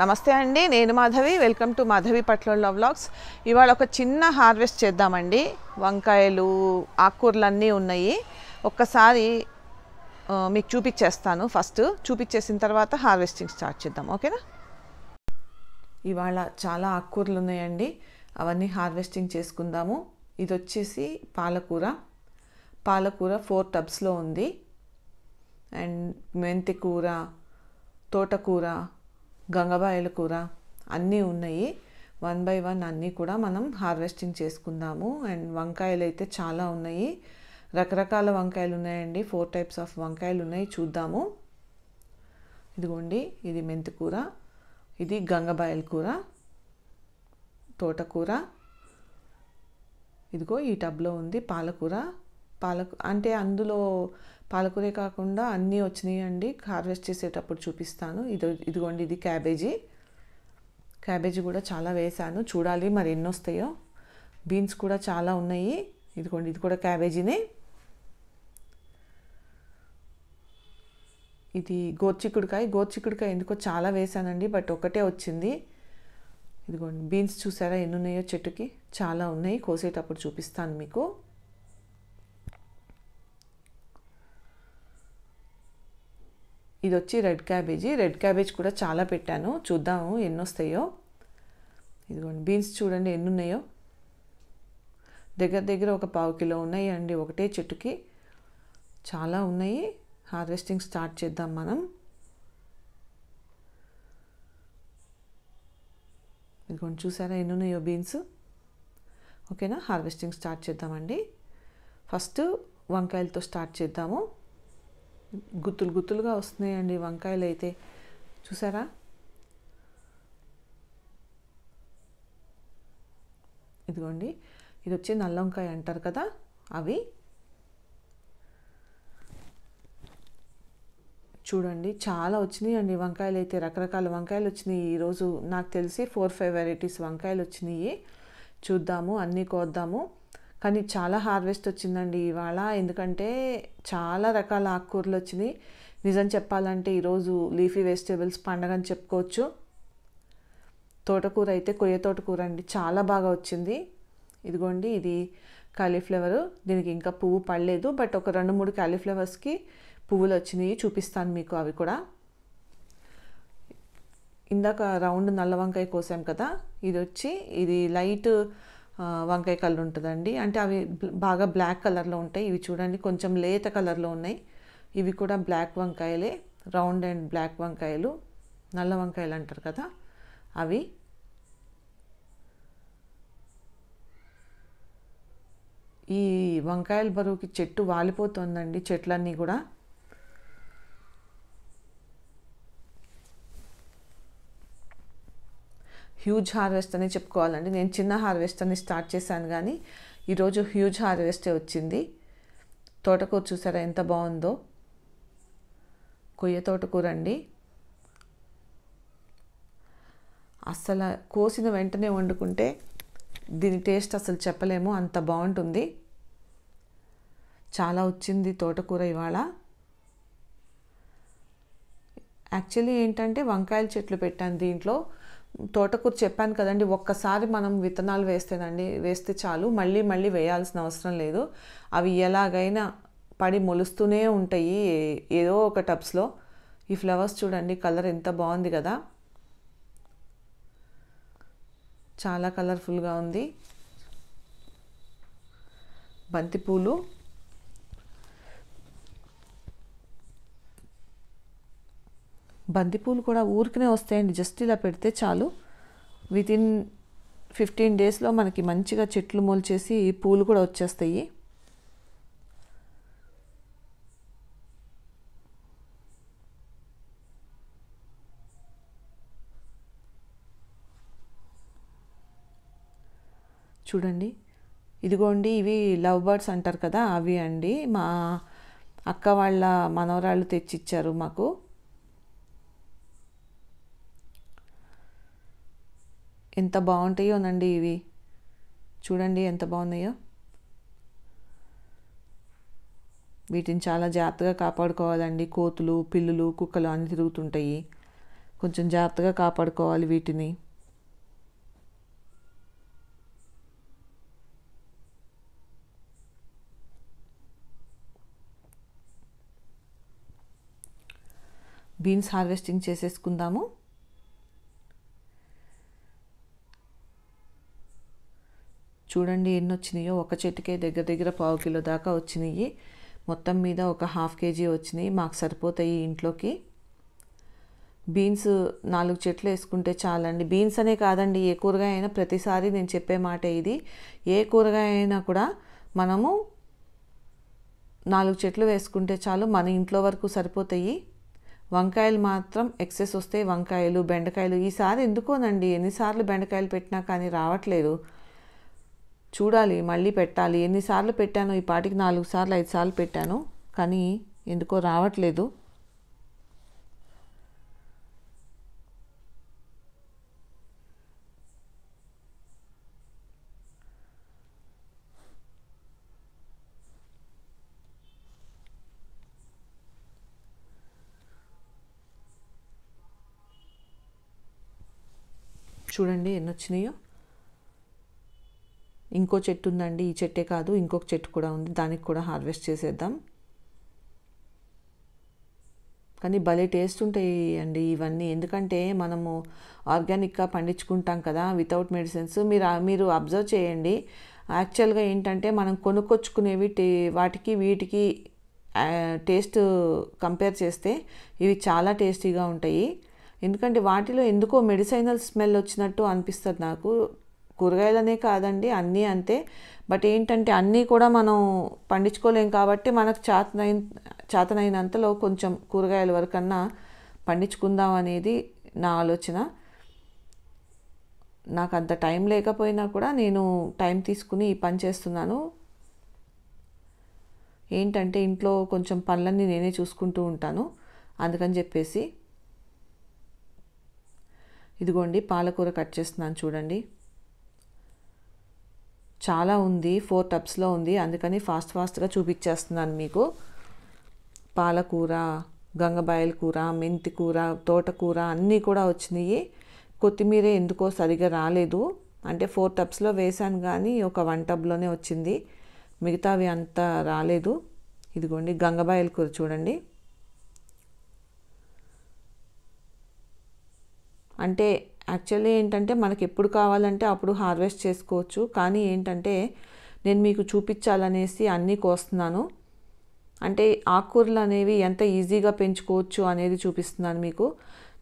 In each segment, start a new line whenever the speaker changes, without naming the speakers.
నమస్తే అండి నేను మాధవి వెల్కమ్ టు మాధవి పట్లలో వ్లాగ్స్ ఇవాళ ఒక చిన్న హార్వెస్ట్ చేద్దామండి వంకాయలు ఆకుకూరలు అన్నీ ఉన్నాయి ఒక్కసారి మీకు చూపించేస్తాను ఫస్ట్ చూపించేసిన తర్వాత హార్వెస్టింగ్ స్టార్ట్ చేద్దాం ఓకేనా ఇవాళ చాలా ఆకుకూరలు ఉన్నాయండి అవన్నీ హార్వెస్టింగ్ చేసుకుందాము ఇది వచ్చేసి పాలకూర పాలకూర ఫోర్ టబ్స్లో ఉంది అండ్ మెంతి కూర తోటకూర గంగబాయల కూర అన్నీ ఉన్నాయి వన్ బై వన్ అన్నీ కూడా మనం హార్వెస్టింగ్ చేసుకుందాము అండ్ వంకాయలు అయితే చాలా ఉన్నాయి రకరకాల వంకాయలు ఉన్నాయండి ఫోర్ టైప్స్ ఆఫ్ వంకాయలు ఉన్నాయి చూద్దాము ఇదిగోండి ఇది మెంతికూర ఇది గంగబాయల కూర తోటకూర ఇదిగో ఈ టబ్లో ఉంది పాలకూర పాలకు అంటే అందులో పాలకూరే కాకుండా అన్నీ వచ్చినాయి అండి హార్వెస్ట్ చేసేటప్పుడు చూపిస్తాను ఇది ఇదిగోండి ఇది క్యాబేజీ క్యాబేజీ కూడా చాలా వేశాను చూడాలి మరి ఎన్ని వస్తాయో బీన్స్ కూడా చాలా ఉన్నాయి ఇదిగోండి ఇది కూడా క్యాబేజీనే ఇది గోర్చిక్కుడికాయ గోర్చిక్కుడికాయ ఎందుకో చాలా వేశానండి బట్ ఒకటే వచ్చింది ఇదిగోండి బీన్స్ చూసారా ఎన్ని ఉన్నాయో చెట్టుకి చాలా ఉన్నాయి కోసేటప్పుడు చూపిస్తాను మీకు ఇది వచ్చి రెడ్ క్యాబేజీ రెడ్ క్యాబేజ్ కూడా చాలా పెట్టాను చూద్దాము ఎన్ని వస్తాయో ఇదిగోండి బీన్స్ చూడండి ఎన్ని ఉన్నాయో దగ్గర దగ్గర ఒక పావు కిలో ఉన్నాయి అండి ఒకటే చెట్టుకి చాలా ఉన్నాయి హార్వెస్టింగ్ స్టార్ట్ చేద్దాం మనం ఇదిగోండి చూసారా ఎన్ని ఉన్నాయో బీన్స్ ఓకేనా హార్వెస్టింగ్ స్టార్ట్ చేద్దామండి ఫస్ట్ వంకాయలతో స్టార్ట్ చేద్దాము గుత్తులు గుత్తులుగా వస్తున్నాయండి వంకాయలు అయితే చూసారా ఇదిగోండి ఇది వచ్చి నల్ల వంకాయ అంటారు కదా అవి చూడండి చాలా వచ్చినాయి అండి వంకాయలు అయితే రకరకాల వంకాయలు వచ్చినాయి ఈరోజు నాకు తెలిసి ఫోర్ ఫైవ్ వెరైటీస్ వంకాయలు వచ్చినాయి చూద్దాము అన్నీ కోద్దాము కానీ చాలా హార్వెస్ట్ వచ్చిందండి ఇవాళ ఎందుకంటే చాలా రకాల ఆకుకూరలు వచ్చినాయి నిజం చెప్పాలంటే ఈరోజు లీఫీ వెజిటేబుల్స్ పండగ అని చెప్పుకోవచ్చు తోటకూర అయితే కొయ్య తోటకూర అండి చాలా బాగా వచ్చింది ఇదిగోండి ఇది కాలీఫ్లవరు దీనికి ఇంకా పువ్వు పడలేదు బట్ ఒక రెండు మూడు కాలీఫ్లవర్స్కి పువ్వులు వచ్చినాయి చూపిస్తాను మీకు అవి కూడా ఇందాక రౌండ్ నల్ల వంకాయ కోసాం కదా ఇది వచ్చి ఇది లైట్ వంకాయ కళ్ళు ఉంటుందండి అంటే అవి బాగా బ్లాక్ కలర్లో ఉంటాయి ఇవి చూడండి కొంచెం లేత కలర్లో ఉన్నాయి ఇవి కూడా బ్లాక్ వంకాయలే రౌండ్ అండ్ బ్లాక్ వంకాయలు నల్ల వంకాయలు అంటారు కదా అవి ఈ వంకాయల బరువుకి చెట్టు వాలిపోతుందండి చెట్లన్నీ కూడా హ్యూజ్ హార్వెస్ట్ అని చెప్పుకోవాలండి నేను చిన్న హార్వెస్ట్ అని స్టార్ట్ చేశాను కానీ ఈరోజు హ్యూజ్ హార్వెస్టే వచ్చింది తోటకూర చూసారా ఎంత బాగుందో కొయ్య తోటకూర అండి అస్సలు కోసిన వెంటనే వండుకుంటే దీని టేస్ట్ అసలు చెప్పలేము అంత బాగుంటుంది చాలా వచ్చింది తోటకూర ఇవాళ యాక్చువల్లీ ఏంటంటే వంకాయల చెట్లు పెట్టాను దీంట్లో తోటకూర చెప్పాను కదండి ఒక్కసారి మనం విత్తనాలు వేస్తేనండి వేస్తే చాలు మళ్ళీ మళ్ళీ వేయాల్సిన అవసరం లేదు అవి ఎలాగైనా పడి మొలుస్తూనే ఉంటాయి ఏదో ఒక టబ్స్లో ఈ ఫ్లవర్స్ చూడండి కలర్ ఎంత బాగుంది కదా చాలా కలర్ఫుల్గా ఉంది బంతిపూలు బంతిపూలు కూడా ఊరికనే వస్తాయండి జస్ట్ ఇలా పెడితే చాలు వితిన్ ఫిఫ్టీన్ డేస్లో మనకి మంచిగా చెట్లు మొలిచేసి పూలు కూడా వచ్చేస్తాయి చూడండి ఇదిగోండి ఇవి లవ్ బర్డ్స్ అంటారు కదా అవి అండి మా అక్క వాళ్ళ మనవరాళ్ళు తెచ్చిచ్చారు మాకు ఎంత బాగుంటాయోనండి ఇవి చూడండి ఎంత బాగున్నాయో వీటిని చాలా జాగ్రత్తగా కాపాడుకోవాలండి కోతులు పిల్లులు కుక్కలు అన్ని తిరుగుతుంటాయి కొంచెం జాగ్రత్తగా కాపాడుకోవాలి వీటిని బీన్స్ హార్వెస్టింగ్ చేసేసుకుందాము చూడండి ఎన్ని వచ్చినాయో ఒక చెట్టుకే దగ్గర దగ్గర పావు కిలో దాకా వచ్చినాయి మొత్తం మీద ఒక హాఫ్ కేజీ వచ్చినాయి మాకు సరిపోతాయి ఇంట్లోకి బీన్స్ నాలుగు చెట్లు వేసుకుంటే చాలండి బీన్స్ అనే కాదండి ఏ కూరగాయ అయినా ప్రతిసారి నేను చెప్పే మాట ఇది ఏ కూరగాయ అయినా కూడా మనము నాలుగు చెట్లు వేసుకుంటే చాలు మన ఇంట్లో వరకు సరిపోతాయి వంకాయలు మాత్రం ఎక్సెస్ వస్తే వంకాయలు బెండకాయలు ఈసారి ఎందుకోనండి ఎన్నిసార్లు బెండకాయలు పెట్టినా కానీ రావట్లేదు చూడాలి మళ్ళీ పెట్టాలి ఎన్నిసార్లు పెట్టాను ఈ పాటికి నాలుగు సార్లు ఐదు సార్లు పెట్టాను కానీ ఎందుకో రావట్లేదు చూడండి ఎన్ని వచ్చినాయో ఇంకో చెట్టు ఉందండి ఈ చెట్టే కాదు ఇంకొక చెట్టు కూడా ఉంది దానికి కూడా హార్వెస్ట్ చేసేద్దాం కానీ భలే టేస్ట్ ఉంటాయి అండి ఇవన్నీ ఎందుకంటే మనము ఆర్గానిక్గా పండించుకుంటాం కదా వితౌట్ మెడిసిన్స్ మీరు మీరు అబ్జర్వ్ చేయండి యాక్చువల్గా ఏంటంటే మనం కొనుక్కొచ్చుకునేవి టే వాటికి వీటికి టేస్ట్ కంపేర్ చేస్తే ఇవి చాలా టేస్టీగా ఉంటాయి ఎందుకంటే వాటిలో ఎందుకో మెడిసైనల్ స్మెల్ వచ్చినట్టు అనిపిస్తుంది నాకు కూరగాయలనే కాదండి అన్నీ అంతే బట్ ఏంటంటే అన్నీ కూడా మనం పండించుకోలేం కాబట్టి మనకు చేతనైన చేతనైనంతలో కొంచెం కూరగాయల వరకన్నా పండించుకుందాం అనేది నా ఆలోచన నాకు అంత టైం లేకపోయినా కూడా నేను టైం తీసుకుని ఈ పని చేస్తున్నాను ఏంటంటే ఇంట్లో కొంచెం పనులన్నీ నేనే చూసుకుంటూ ఉంటాను అందుకని చెప్పేసి ఇదిగోండి పాలకూర కట్ చేస్తున్నాను చూడండి చాలా ఉంది ఫోర్ టబ్స్లో ఉంది అందుకని ఫాస్ట్ ఫాస్ట్గా చూపించేస్తున్నాను మీకు పాలకూర గంగబాయల కూర మెంతి కూర తోటకూర అన్నీ కూడా వచ్చినాయి కొత్తిమీర ఎందుకో సరిగా రాలేదు అంటే ఫోర్ టబ్స్లో వేశాను కానీ ఒక వన్ టబ్లోనే వచ్చింది మిగతావి అంత రాలేదు ఇదిగోండి గంగబాయల కూర చూడండి అంటే యాక్చువల్లీ ఏంటంటే మనకి ఎప్పుడు కావాలంటే అప్పుడు హార్వెస్ట్ చేసుకోవచ్చు కానీ ఏంటంటే నేను మీకు చూపించాలనేసి అన్నీ కోస్తున్నాను అంటే ఆకుకూరలు అనేవి ఎంత ఈజీగా పెంచుకోవచ్చు అనేది చూపిస్తున్నాను మీకు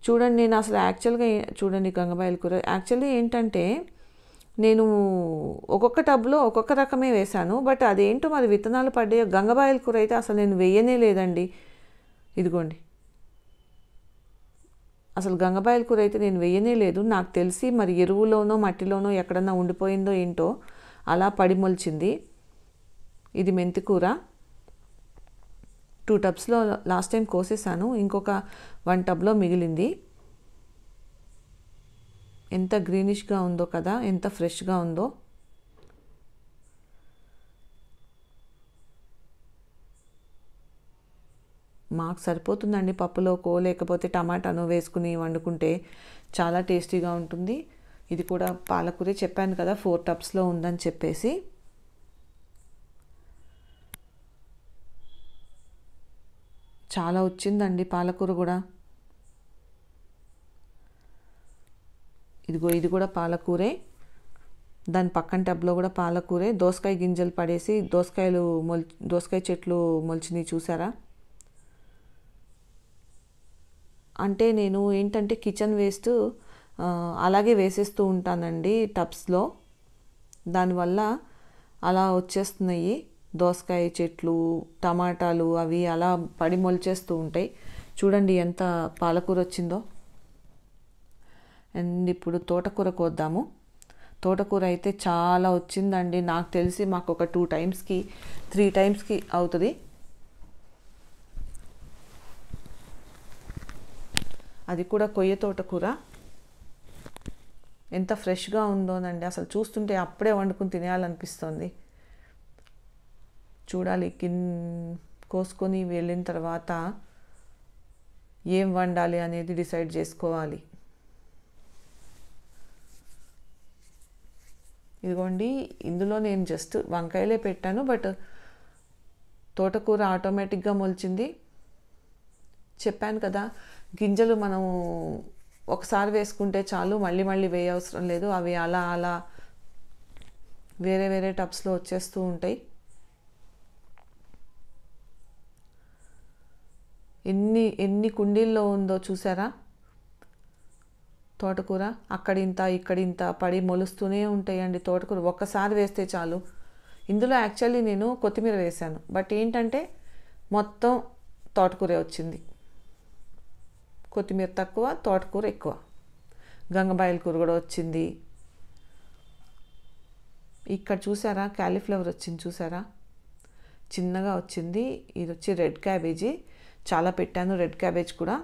చూడండి నేను అసలు యాక్చువల్గా చూడండి గంగబాయిల కూర యాక్చువల్లీ ఏంటంటే నేను ఒక్కొక్క టబ్లో ఒక్కొక్క రకమే వేశాను బట్ అదేంటో మరి విత్తనాలు పడ్డాయో గంగబాయిల కూర అయితే అసలు నేను వేయనే లేదండి ఇదిగోండి అసలు గంగబాయిల కూర అయితే నేను వేయనే లేదు నాకు తెలిసి మరి ఎరువులోనో మట్టిలోనో ఎక్కడన్నా ఉండిపోయిందో ఏంటో అలా పడిమొలిచింది ఇది మెంతి కూర టూ టబ్స్లో లాస్ట్ టైం కోసేసాను ఇంకొక వన్ టబ్లో మిగిలింది ఎంత గ్రీనిష్గా ఉందో కదా ఎంత ఫ్రెష్గా ఉందో మాకు సరిపోతుందండి పప్పులోకో లేకపోతే టమాటాను వేసుకుని వండుకుంటే చాలా టేస్టీగా ఉంటుంది ఇది కూడా పాలకూరే చెప్పాను కదా ఫోర్ టప్స్లో ఉందని చెప్పేసి చాలా వచ్చిందండి పాలకూర కూడా ఇదిగో ఇది కూడా పాలకూరే దాని పక్కన టబ్లో కూడా పాలకూరే దోసకాయ గింజలు పడేసి దోసకాయలు మొల్ దోసకాయ చెట్లు మొలిచినవి చూసారా అంటే నేను ఏంటంటే కిచెన్ వేస్ట్ అలాగే వేసేస్తూ ఉంటానండి టబ్స్లో దానివల్ల అలా వచ్చేస్తున్నాయి దోసకాయ చెట్లు టమాటాలు అవి అలా పడి మొలిచేస్తూ ఉంటాయి చూడండి ఎంత పాలకూర వచ్చిందో అండ్ ఇప్పుడు తోటకూర కోద్దాము తోటకూర అయితే చాలా వచ్చిందండి నాకు తెలిసి మాకు ఒక టూ టైమ్స్కి త్రీ టైమ్స్కి అవుతుంది అది కూడా కొయ్య తోటకూర ఎంత ఫ్రెష్గా ఉందోనండి అసలు చూస్తుంటే అప్పుడే వండుకుని తినేయాలనిపిస్తుంది చూడాలి కిన్ కోసుకొని వెళ్ళిన తర్వాత ఏం వండాలి అనేది డిసైడ్ చేసుకోవాలి ఇదిగోండి ఇందులో నేను జస్ట్ వంకాయలే పెట్టాను బట్ తోటకూర ఆటోమేటిక్గా మొలిచింది చెప్పాను కదా గింజలు మనము ఒకసారి వేసుకుంటే చాలు మళ్ళీ మళ్ళీ వేయవసరం లేదు అవి అలా అలా వేరే వేరే టబ్స్లో వచ్చేస్తూ ఉంటాయి ఎన్ని ఎన్ని కుండీల్లో ఉందో చూసారా తోటకూర అక్కడింత ఇక్కడింత పడి మొలుస్తూనే ఉంటాయండి తోటకూర ఒక్కసారి వేస్తే చాలు ఇందులో యాక్చువల్లీ నేను కొత్తిమీర వేశాను బట్ ఏంటంటే మొత్తం తోటకూరే వచ్చింది కొత్తిమీర తక్కువ తోటకూర ఎక్కువ గంగబాయిల కూర కూడా వచ్చింది ఇక్కడ చూసారా క్యాలీఫ్లవర్ వచ్చింది చూసారా చిన్నగా వచ్చింది ఇది వచ్చి రెడ్ క్యాబేజీ చాలా పెట్టాను రెడ్ క్యాబేజ్ కూడా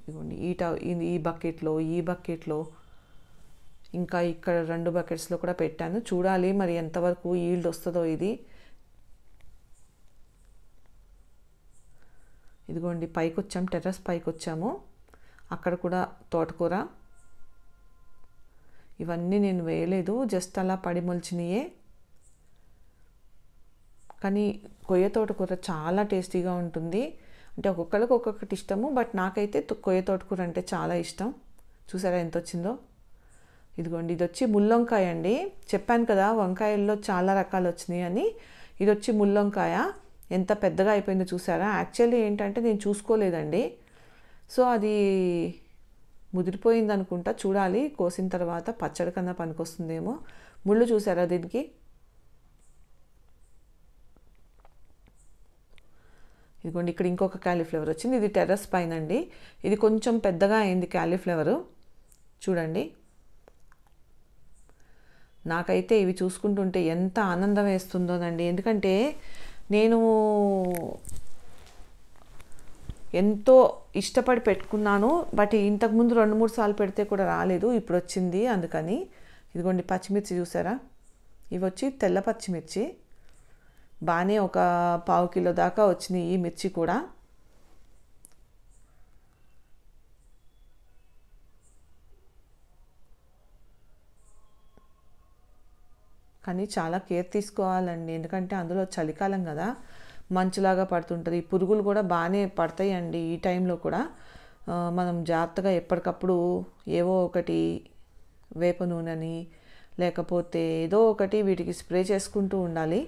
ఇదిగోండి ఈ ఈ బకెట్లో ఈ బకెట్లో ఇంకా ఇక్కడ రెండు బకెట్స్లో కూడా పెట్టాను చూడాలి మరి ఎంతవరకు ఈల్డ్ వస్తుందో ఇది ఇదిగోండి పైకి వచ్చాము టెర్రస్ పైకి వచ్చాము అక్కడ కూడా తోటకూర ఇవన్నీ నేను వేయలేదు జస్ట్ అలా పడి మొలిచినయే కానీ కొయ్య తోటకూర చాలా టేస్టీగా ఉంటుంది అంటే ఒక్కొక్కరికి ఒక్కొక్కటి ఇష్టము బట్ నాకైతే కొయ్య తోటకూర అంటే చాలా ఇష్టం చూసారా ఎంత వచ్చిందో ఇదిగోండి ఇది వచ్చి ముల్లంకాయ అండి చెప్పాను కదా వంకాయల్లో చాలా రకాలు వచ్చినాయి అని ఇది వచ్చి ముల్లంకాయ ఎంత పెద్దగా అయిపోయిందో చూసారా యాక్చువల్లీ ఏంటంటే నేను చూసుకోలేదండి సో అది ముదిరిపోయింది అనుకుంటా చూడాలి కోసిన తర్వాత పచ్చడి కన్నా పనికొస్తుందేమో ముళ్ళు చూసారా దీనికి ఇదిగోండి ఇక్కడ ఇంకొక క్యాలీఫ్లవర్ వచ్చింది ఇది టెర్రస్ పైన అండి ఇది కొంచెం పెద్దగా అయింది క్యాలీఫ్లవరు చూడండి నాకైతే ఇవి చూసుకుంటుంటే ఎంత ఆనందం వేస్తుందోనండి ఎందుకంటే నేను ఎంతో ఇష్టపడి పెట్టుకున్నాను బట్ ఇంతకుముందు రెండు మూడు సార్లు పెడితే కూడా రాలేదు ఇప్పుడు వచ్చింది అందుకని ఇదిగోండి పచ్చిమిర్చి చూసారా ఇవి వచ్చి తెల్ల పచ్చిమిర్చి బాగానే ఒక పావు కిలో దాకా వచ్చినాయి ఈ మిర్చి కూడా కానీ చాలా కేర్ తీసుకోవాలండి ఎందుకంటే అందులో చలికాలం కదా మంచులాగా పడుతుంటుంది పురుగులు కూడా బాగానే పడతాయండి ఈ టైంలో కూడా మనం జాగ్రత్తగా ఎప్పటికప్పుడు ఏవో ఒకటి వేప నూనెని లేకపోతే ఏదో ఒకటి వీటికి స్ప్రే చేసుకుంటూ ఉండాలి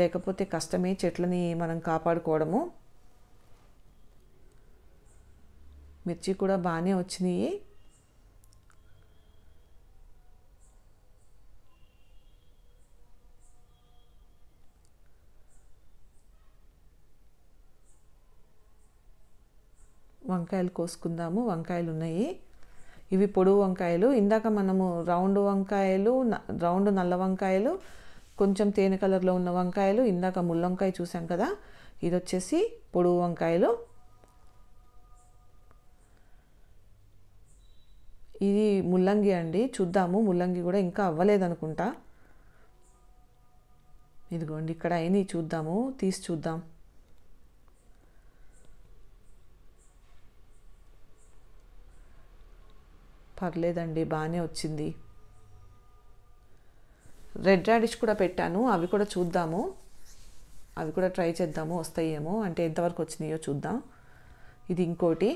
లేకపోతే కష్టమే చెట్లని మనం కాపాడుకోవడము మిర్చి కూడా బాగానే వచ్చినాయి వంకాయలు కోసుకుందాము వంకాయలు ఉన్నాయి ఇవి పొడు వంకాయలు ఇందాక మనము రౌండ్ వంకాయలు రౌండ్ నల్ల వంకాయలు కొంచెం తేనె కలర్లో ఉన్న వంకాయలు ఇందాక ముల్లంకాయ చూసాం కదా ఇది వచ్చేసి పొడువు వంకాయలు ఇది ముల్లంగి అండి చూద్దాము ముల్లంగి కూడా ఇంకా అవ్వలేదనుకుంటా ఇదిగోండి ఇక్కడ అయినాయి చూద్దాము తీసి చూద్దాం పర్లేదండి బాగానే వచ్చింది రెడ్ రాడిష్ కూడా పెట్టాను అవి కూడా చూద్దాము అవి కూడా ట్రై చేద్దాము వస్తాయేమో అంటే ఎంతవరకు వచ్చినాయో చూద్దాం ఇది ఇంకోటి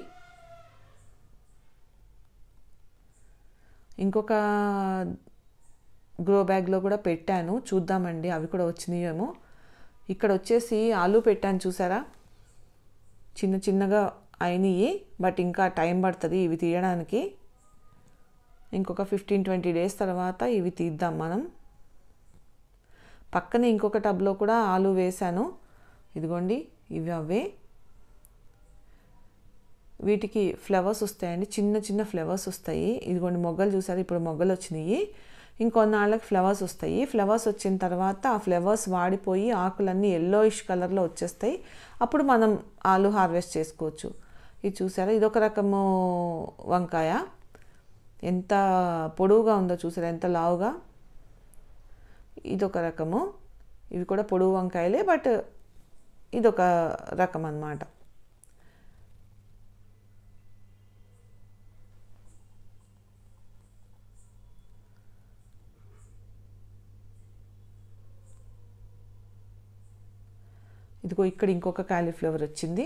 ఇంకొక గ్రో బ్యాగ్లో కూడా పెట్టాను చూద్దామండి అవి కూడా వచ్చినాయేమో ఇక్కడ వచ్చేసి ఆలు పెట్టాను చూసారా చిన్న చిన్నగా అయినాయి బట్ ఇంకా టైం పడుతుంది ఇవి తీయడానికి ఇంకొక ఫిఫ్టీన్ ట్వంటీ డేస్ తర్వాత ఇవి తీద్దాం మనం పక్కన ఇంకొక టబ్లో కూడా ఆలు వేశాను ఇదిగోండి ఇవి అవే వీటికి ఫ్లవర్స్ వస్తాయండి చిన్న చిన్న ఫ్లవర్స్ వస్తాయి ఇదిగోండి మొగ్గలు చూసారు ఇప్పుడు మొగ్గలు వచ్చినాయి ఇంకొన్నాళ్ళకి ఫ్లవర్స్ వస్తాయి ఫ్లవర్స్ వచ్చిన తర్వాత ఆ ఫ్లవర్స్ వాడిపోయి ఆకులన్నీ ఎల్లోయిష్ కలర్లో వచ్చేస్తాయి అప్పుడు మనం ఆలు హార్వెస్ట్ చేసుకోవచ్చు ఇది చూసారా ఇదొక రకము వంకాయ ఎంత పొడవుగా ఉందో చూసారు ఎంత లావుగా ఇదొక రకము ఇవి కూడా పొడుగు వంకాయలే బట్ ఇదొక రకం అన్నమాట ఇదిగో ఇక్కడ ఇంకొక కాలీఫ్లవర్ వచ్చింది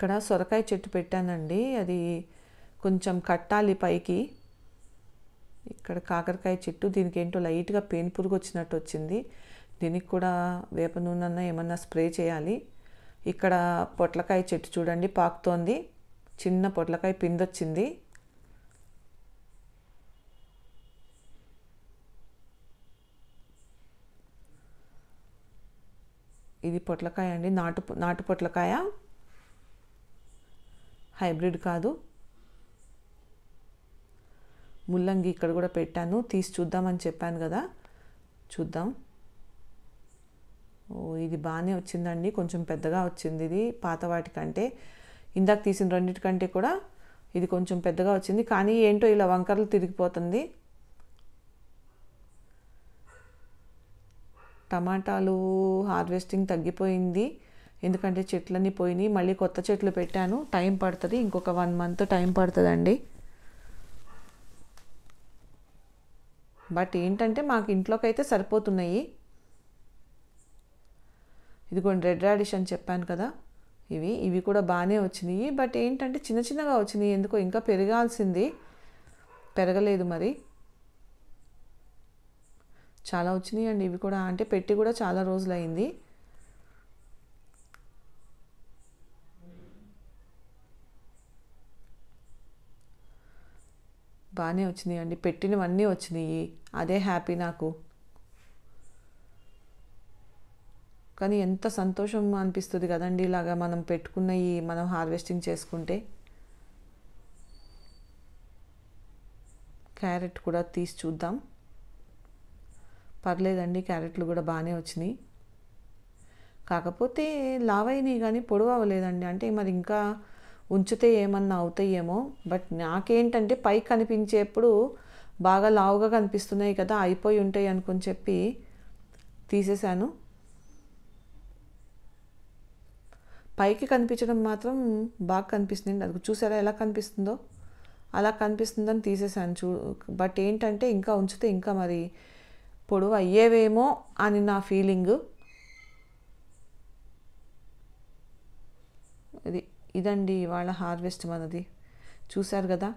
ఇక్కడ సొరకాయ చెట్టు పెట్టానండి అది కొంచెం కట్టాలి పైకి ఇక్కడ కాకరకాయ చెట్టు దీనికి ఏంటో లైట్గా పెయిన్ పురుగు వచ్చినట్టు వచ్చింది దీనికి కూడా వేప నూనె ఏమన్నా స్ప్రే చేయాలి ఇక్కడ పొట్లకాయ చెట్టు చూడండి పాకుతోంది చిన్న పొట్లకాయ పిందొచ్చింది ఇది పొట్లకాయ అండి నాటు నాటు పొట్లకాయ హైబ్రిడ్ కాదు ముల్లంగి ఇక్కడ కూడా పెట్టాను తీసి చూద్దామని చెప్పాను కదా చూద్దాం ఓ ఇది బాగానే వచ్చిందండి కొంచెం పెద్దగా వచ్చింది ఇది పాత వాటికంటే ఇందాక తీసిన రెండింటికంటే కూడా ఇది కొంచెం పెద్దగా వచ్చింది కానీ ఏంటో ఇలా వంకరలు తిరిగిపోతుంది టమాటాలు హార్వెస్టింగ్ తగ్గిపోయింది ఎందుకంటే చెట్లన్నీ పోయినాయి మళ్ళీ కొత్త చెట్లు పెట్టాను టైం పడుతుంది ఇంకొక వన్ మంత్ టైం పడుతుందండి బట్ ఏంటంటే మాకు ఇంట్లోకి అయితే సరిపోతున్నాయి ఇదిగోండి రెడ్ రాడిష్ అని చెప్పాను కదా ఇవి ఇవి కూడా బాగానే వచ్చినాయి బట్ ఏంటంటే చిన్న చిన్నగా వచ్చినాయి ఎందుకో ఇంకా పెరగాల్సింది పెరగలేదు మరి చాలా వచ్చినాయి అండి ఇవి కూడా అంటే పెట్టి కూడా చాలా రోజులు అయింది బాగానే వచ్చినాయి అండి పెట్టినవన్నీ వచ్చినాయి అదే హ్యాపీ నాకు కానీ ఎంత సంతోషం అనిపిస్తుంది కదండి ఇలాగా మనం పెట్టుకున్నవి మనం హార్వెస్టింగ్ చేసుకుంటే క్యారెట్ కూడా తీసి చూద్దాం పర్లేదండి క్యారెట్లు కూడా బాగానే వచ్చినాయి కాకపోతే లావైనాయి కానీ పొడవు అవ్వలేదండి అంటే మరి ఇంకా ఉంచితే ఏమన్నా అవుతాయేమో బట్ నాకేంటంటే పై కనిపించేప్పుడు బాగా లావుగా కనిపిస్తున్నాయి కదా అయిపోయి ఉంటాయి అనుకుని చెప్పి తీసేశాను పైకి కనిపించడం మాత్రం బాగా కనిపిస్తుంది అది చూసారా ఎలా కనిపిస్తుందో అలా కనిపిస్తుందని తీసేశాను చూ బట్ ఏంటంటే ఇంకా ఉంచితే ఇంకా మరి పొడవు అయ్యేవేమో అని నా ఫీలింగ్ ఇది ఇదండి ఇవాళ హార్వెస్ట్ మనది చూశారు కదా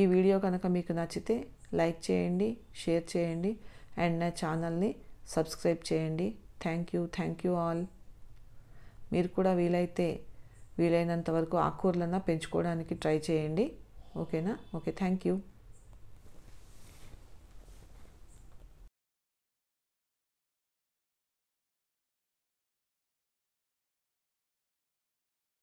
ఈ వీడియో కనుక మీకు నచ్చితే లైక్ చేయండి షేర్ చేయండి అండ్ నా ఛానల్ని సబ్స్క్రైబ్ చేయండి thank you thank you all మీరు కూడా వీలైతే వీలైనంత వరకు ఆకుకూరలన్నా పెంచుకోవడానికి ట్రై చేయండి ఓకేనా ఓకే థ్యాంక్ యూ